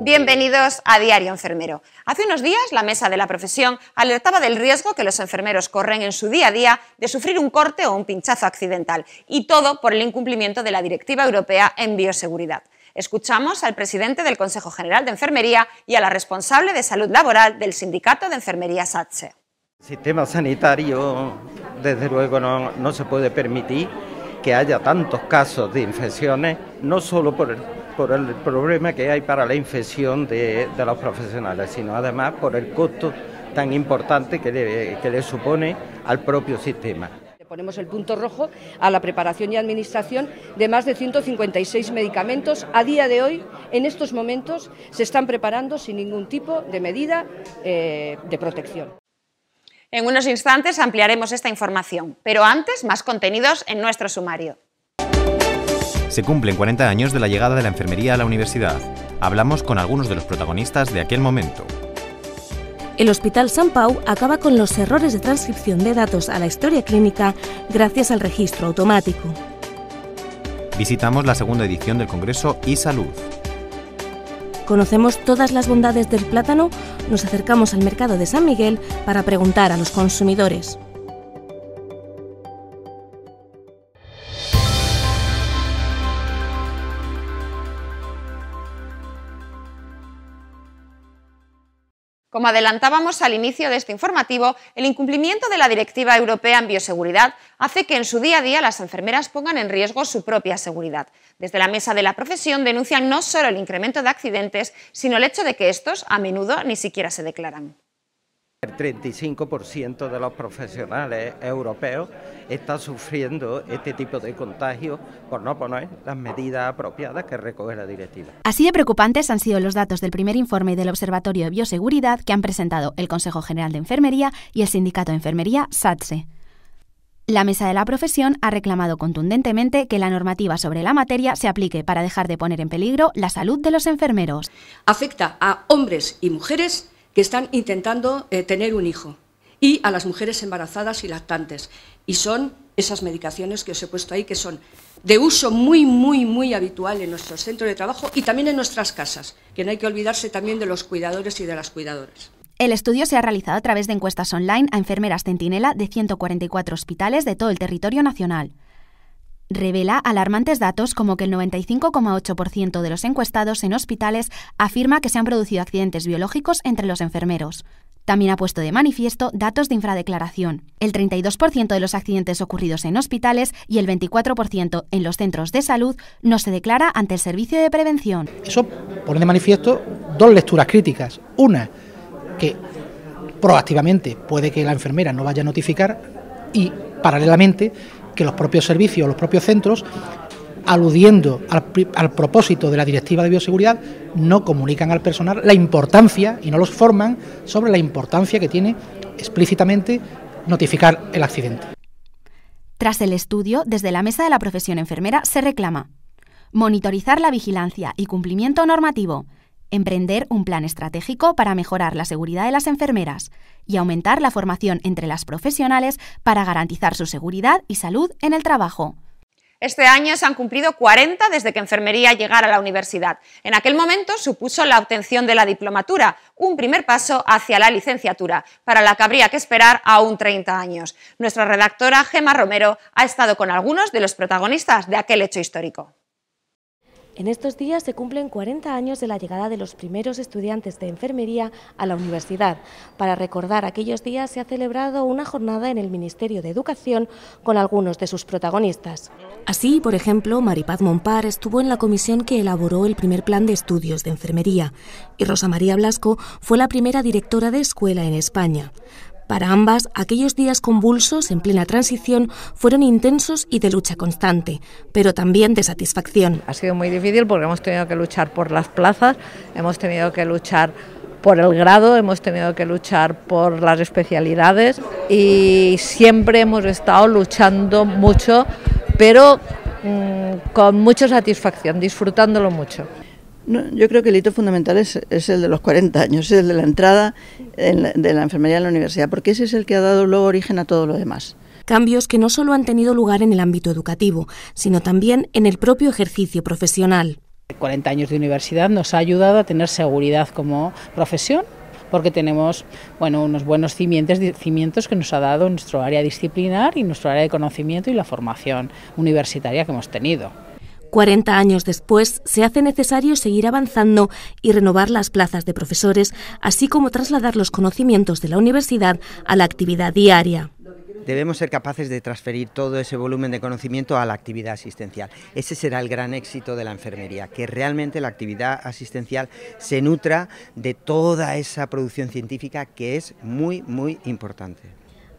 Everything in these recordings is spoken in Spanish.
Bienvenidos a Diario Enfermero. Hace unos días la mesa de la profesión alertaba del riesgo que los enfermeros corren en su día a día de sufrir un corte o un pinchazo accidental, y todo por el incumplimiento de la Directiva Europea en Bioseguridad. Escuchamos al presidente del Consejo General de Enfermería y a la responsable de salud laboral del Sindicato de Enfermería SATSE. El sistema sanitario, desde luego, no, se puede permitir que haya tantos casos de infecciones, no solo por el, problema que hay para la infección de, los profesionales, sino además por el costo tan importante que le supone al propio sistema. Ponemos el punto rojo a la preparación y administración de más de 156 medicamentos. A día de hoy, en estos momentos, se están preparando sin ningún tipo de medida eh, de protección. En unos instantes ampliaremos esta información, pero antes más contenidos en nuestro sumario. Se cumplen 40 años de la llegada de la enfermería a la universidad. Hablamos con algunos de los protagonistas de aquel momento. El Hospital San Pau acaba con los errores de transcripción de datos a la historia clínica gracias al registro automático. Visitamos la segunda edición del Congreso y Salud. Conocemos todas las bondades del plátano, nos acercamos al mercado de San Miguel para preguntar a los consumidores. Como adelantábamos al inicio de este informativo, el incumplimiento de la Directiva Europea en Bioseguridad hace que en su día a día las enfermeras pongan en riesgo su propia seguridad. Desde la mesa de la profesión denuncian no solo el incremento de accidentes, sino el hecho de que estos a menudo ni siquiera se declaran. El 35% de los profesionales europeos está sufriendo este tipo de contagio por no poner las medidas apropiadas que recoge la directiva. Así de preocupantes han sido los datos del primer informe del Observatorio de Bioseguridad que han presentado el Consejo General de Enfermería y el Sindicato de Enfermería SATSE. La Mesa de la Profesión ha reclamado contundentemente que la normativa sobre la materia se aplique para dejar de poner en peligro la salud de los enfermeros. Afecta a hombres y mujeres que están intentando eh, tener un hijo y a las mujeres embarazadas y lactantes. Y son esas medicaciones que os he puesto ahí, que son de uso muy, muy, muy habitual en nuestros centros de trabajo y también en nuestras casas, que no hay que olvidarse también de los cuidadores y de las cuidadoras. El estudio se ha realizado a través de encuestas online a enfermeras centinela de 144 hospitales de todo el territorio nacional revela alarmantes datos como que el 95,8% de los encuestados en hospitales afirma que se han producido accidentes biológicos entre los enfermeros. También ha puesto de manifiesto datos de infradeclaración. El 32% de los accidentes ocurridos en hospitales y el 24% en los centros de salud no se declara ante el servicio de prevención. Eso pone de manifiesto dos lecturas críticas. Una, que proactivamente puede que la enfermera no vaya a notificar y paralelamente que los propios servicios, los propios centros, aludiendo al, propósito de la Directiva de Bioseguridad, no comunican al personal la importancia y no los forman sobre la importancia que tiene explícitamente notificar el accidente. Tras el estudio, desde la Mesa de la Profesión Enfermera se reclama monitorizar la vigilancia y cumplimiento normativo emprender un plan estratégico para mejorar la seguridad de las enfermeras y aumentar la formación entre las profesionales para garantizar su seguridad y salud en el trabajo. Este año se han cumplido 40 desde que enfermería llegara a la universidad. En aquel momento supuso la obtención de la diplomatura, un primer paso hacia la licenciatura, para la que habría que esperar aún 30 años. Nuestra redactora Gema Romero ha estado con algunos de los protagonistas de aquel hecho histórico. En estos días se cumplen 40 años de la llegada de los primeros estudiantes de enfermería a la universidad. Para recordar aquellos días se ha celebrado una jornada en el Ministerio de Educación con algunos de sus protagonistas. Así, por ejemplo, Maripaz Montpar estuvo en la comisión que elaboró el primer plan de estudios de enfermería y Rosa María Blasco fue la primera directora de escuela en España. Para ambas, aquellos días convulsos en plena transición fueron intensos y de lucha constante, pero también de satisfacción. Ha sido muy difícil porque hemos tenido que luchar por las plazas, hemos tenido que luchar por el grado, hemos tenido que luchar por las especialidades y siempre hemos estado luchando mucho, pero mm, con mucha satisfacción, disfrutándolo mucho yo creo que el hito fundamental es, el de los 40 años, es el de la entrada de la enfermería en la universidad, porque ese es el que ha dado luego origen a todo lo demás. Cambios que no solo han tenido lugar en el ámbito educativo, sino también en el propio ejercicio profesional. 40 años de universidad nos ha ayudado a tener seguridad como profesión, porque tenemos bueno, unos buenos cimientos, cimientos que nos ha dado nuestro área disciplinar y nuestro área de conocimiento y la formación universitaria que hemos tenido. 40 años después, se hace necesario seguir avanzando y renovar las plazas de profesores, así como trasladar los conocimientos de la universidad a la actividad diaria debemos ser capaces de transferir todo ese volumen de conocimiento a la actividad asistencial. Ese será el gran éxito de la enfermería, que realmente la actividad asistencial se nutra de toda esa producción científica que es muy, muy importante.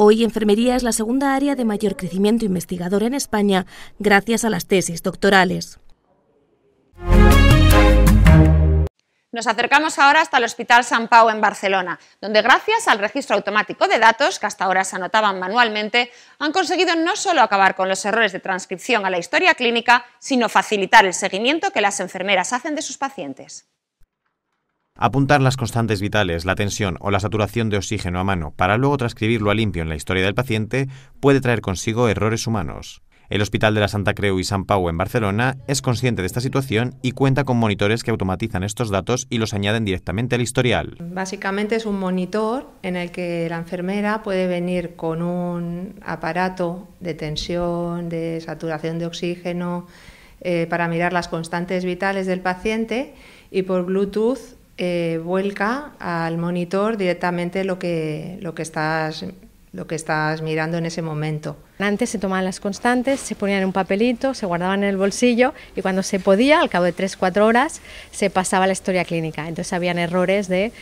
Hoy, enfermería es la segunda área de mayor crecimiento investigador en España, gracias a las tesis doctorales. Nos acercamos ahora hasta el Hospital San Pau en Barcelona, donde gracias al registro automático de datos, que hasta ahora se anotaban manualmente, han conseguido no solo acabar con los errores de transcripción a la historia clínica, sino facilitar el seguimiento que las enfermeras hacen de sus pacientes. Apuntar las constantes vitales, la tensión o la saturación de oxígeno a mano para luego transcribirlo a limpio en la historia del paciente puede traer consigo errores humanos. El Hospital de la Santa Creu y San Pau en Barcelona es consciente de esta situación y cuenta con monitores que automatizan estos datos y los añaden directamente al historial. Básicamente es un monitor en el que la enfermera puede venir con un aparato de tensión, de saturación de oxígeno, eh, para mirar las constantes vitales del paciente y por Bluetooth eh, vuelca al monitor directamente lo que, lo que, estás, lo que estás mirando en ese momento. Antes se tomaban las constantes, se ponían en un papelito, se guardaban en el bolsillo y cuando se podía, al cabo de 3-4 horas, se pasaba a la historia clínica. Entonces habían errores de,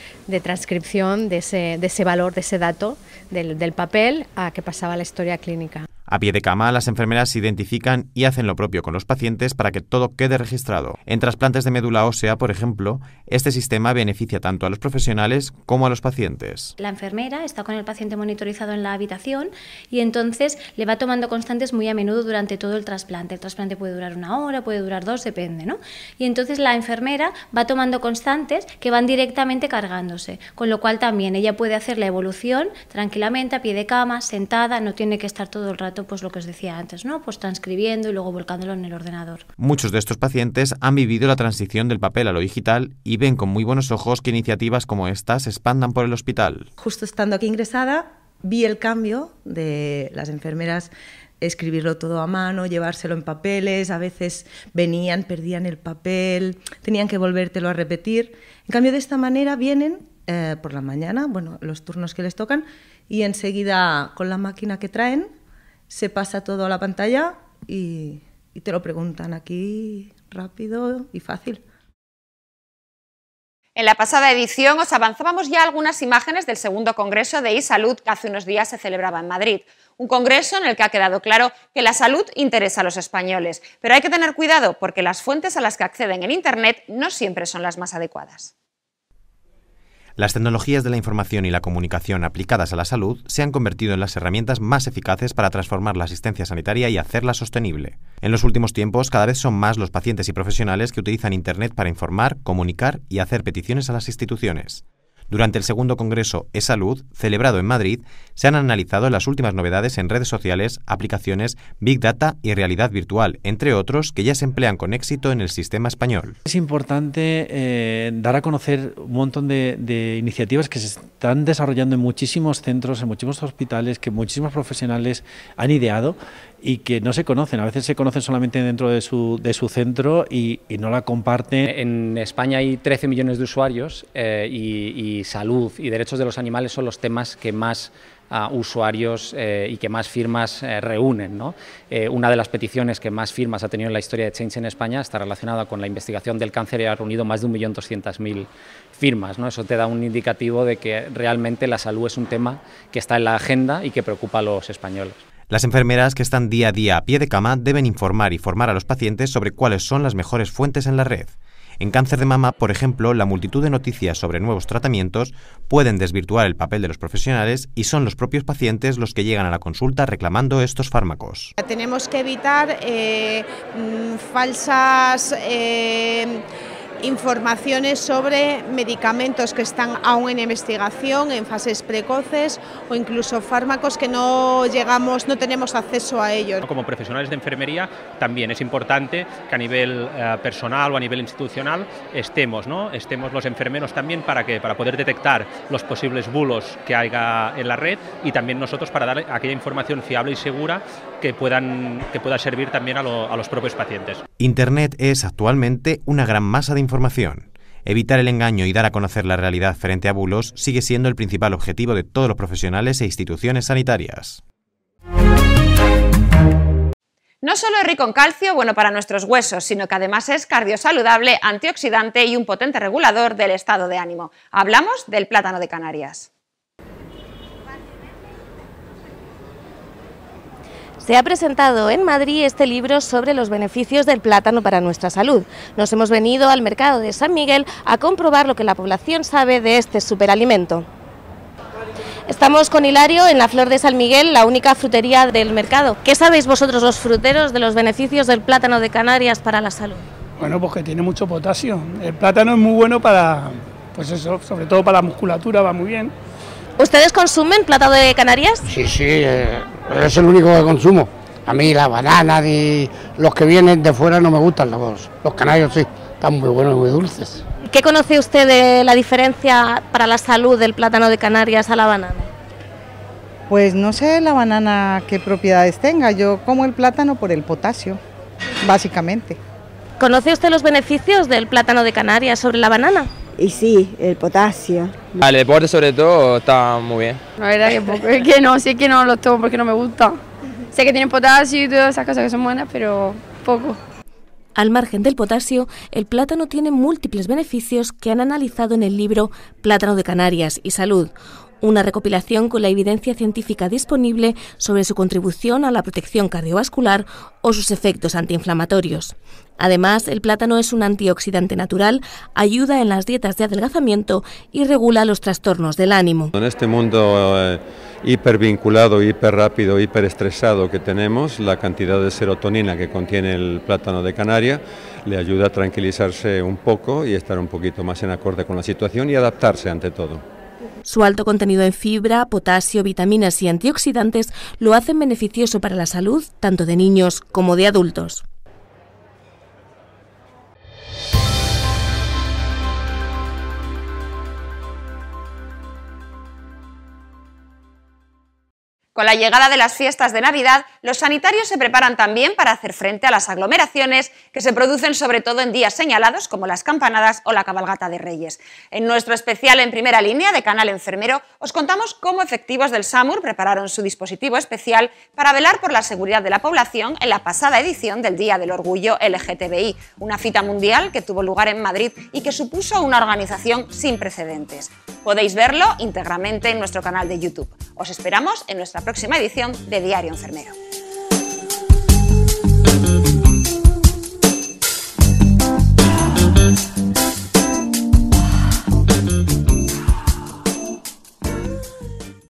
transcripción de ese, valor, de ese dato del, del papel a que pasaba a la historia clínica. A pie de cama, las enfermeras se identifican y hacen lo propio con los pacientes para que todo quede registrado. En trasplantes de médula ósea, por ejemplo, este sistema beneficia tanto a los profesionales como a los pacientes. La enfermera está con el paciente monitorizado en la habitación y entonces le va tomando constantes muy a menudo durante todo el trasplante. El trasplante puede durar una hora, puede durar dos, depende, ¿no? Y entonces la enfermera va tomando constantes que van directamente cargándose, con lo cual también ella puede hacer la evolución tranquilamente, a pie de cama, sentada, no tiene que estar todo el rato, pues lo que os decía antes, ¿no? Pues transcribiendo y luego volcándolo en el ordenador. Muchos de estos pacientes han vivido la transición del papel a lo digital y ven con muy buenos ojos que iniciativas como esta se expandan por el hospital. Justo estando aquí ingresada, vi el cambio de las enfermeras escribirlo todo a mano, llevárselo en papeles, a veces venían, perdían el papel, tenían que volvértelo a repetir. En cambio, de esta manera vienen eh, por la mañana, bueno, los turnos que les tocan, y enseguida con la máquina que traen se pasa todo a la pantalla y te lo preguntan aquí rápido y fácil. En la pasada edición os avanzábamos ya algunas imágenes del segundo congreso de eSalud que hace unos días se celebraba en Madrid. Un congreso en el que ha quedado claro que la salud interesa a los españoles, pero hay que tener cuidado porque las fuentes a las que acceden en Internet no siempre son las más adecuadas. Las tecnologías de la información y la comunicación aplicadas a la salud se han convertido en las herramientas más eficaces para transformar la asistencia sanitaria y hacerla sostenible. En los últimos tiempos, cada vez son más los pacientes y profesionales que utilizan Internet para informar, comunicar y hacer peticiones a las instituciones. Durante el segundo Congreso E Salud, celebrado en Madrid, se han analizado las últimas novedades en redes sociales, aplicaciones, Big Data y realidad virtual, entre otros que ya se emplean con éxito en el sistema español. Es importante eh, dar a conocer un montón de, de, iniciativas que se están desarrollando en muchísimos centros, en muchísimos hospitales, que muchísimos profesionales han ideado y que no se conocen. A veces se conocen solamente dentro de su, centro y, no la comparten. En España hay 13 millones de usuarios eh, y, salud y derechos de los animales son los temas que más ah, usuarios eh, y que más firmas eh, reúnen. una de las peticiones que más firmas ha tenido en la historia de Change en España está relacionada con la investigación del cáncer y ha reunido más de 1.200.000 firmas. Eso te da un indicativo de que realmente la salud es un tema que está en la agenda y que preocupa a los españoles. Las enfermeras que están día a día a pie de cama deben informar y formar a los pacientes sobre cuáles son las mejores fuentes en la red. En cáncer de mama, por ejemplo, la multitud de noticias sobre nuevos tratamientos pueden desvirtuar el papel de los profesionales y son los propios pacientes los que llegan a la consulta reclamando estos fármacos. Tenemos que evitar eh, mm, falsas... Eh, informaciones sobre medicamentos que están aún en investigación, en fases precoces o incluso fármacos que no llegamos, no tenemos acceso a ellos. Como profesionales de enfermería también es importante que a nivel eh, personal o a nivel institucional estemos, ¿no? estemos los enfermeros también para que para poder detectar los posibles bulos que haya en la red y también nosotros para dar aquella información fiable y segura que, pueda servir también a, a los propios pacientes. Internet es actualmente una gran masa de información. Evitar el engaño y dar a conocer la realidad frente a bulos sigue siendo el principal objetivo de todos los profesionales e instituciones sanitarias. No solo es rico en calcio, bueno para nuestros huesos, sino que además es cardiosaludable, antioxidante y un potente regulador del estado de ánimo. Hablamos del plátano de Canarias. Se ha presentado en Madrid este libro sobre los beneficios del plátano para nuestra salud. Nos hemos venido al mercado de San Miguel a comprobar lo que la población sabe de este superalimento. Estamos con Hilario en la Flor de San Miguel, la única frutería del mercado. ¿Qué sabéis vosotros los fruteros de los beneficios del plátano de Canarias para la salud? Bueno, pues que tiene mucho potasio. El plátano es muy bueno para, pues eso, sobre todo para la musculatura, va muy bien. ¿Ustedes consumen plátano de Canarias? Sí, sí, eh, pues es el único que consumo. A mí la banana, y los que vienen de fuera no me gustan, los, los canarios sí, están muy buenos y muy dulces. ¿Qué conoce usted de la diferencia para la salud del plátano de Canarias a la banana? Pues no sé la banana qué propiedades tenga, yo como el plátano por el potasio, básicamente. ¿Conoce usted los beneficios del plátano de Canarias sobre la banana? Y sí, el potasio. Ah, el deporte sobre todo está muy bien. La verdad que poco, es que no, sí que no lo tomo porque no me gusta. Sé que tiene potasio y todas esas cosas que son buenas, pero poco. Al margen del potasio, el plátano tiene múltiples beneficios que han analizado en el libro Plátano de Canarias y Salud, una recopilación con la evidencia científica disponible sobre su contribución a la protección cardiovascular o sus efectos antiinflamatorios. Además, el plátano es un antioxidante natural, ayuda en las dietas de adelgazamiento y regula los trastornos del ánimo. En este mundo eh, hipervinculado, hiperrápido, hiperestresado que tenemos, la cantidad de serotonina que contiene el plátano de Canaria le ayuda a tranquilizarse un poco y estar un poquito más en acorde con la situación y adaptarse ante todo. Su alto contenido en fibra, potasio, vitaminas y antioxidantes lo hacen beneficioso para la salud tanto de niños como de adultos. Con la llegada de las fiestas de Navidad, los sanitarios se preparan también para hacer frente a las aglomeraciones que se producen sobre todo en días señalados como las campanadas o la cabalgata de Reyes. En nuestro especial en primera línea de Canal Enfermero os contamos cómo efectivos del SAMUR prepararon su dispositivo especial para velar por la seguridad de la población en la pasada edición del Día del Orgullo LGTBI, una cita mundial que tuvo lugar en Madrid y que supuso una organización sin precedentes. Podéis verlo íntegramente en nuestro canal de YouTube. Os esperamos en nuestra próxima edición de Diario Enfermero.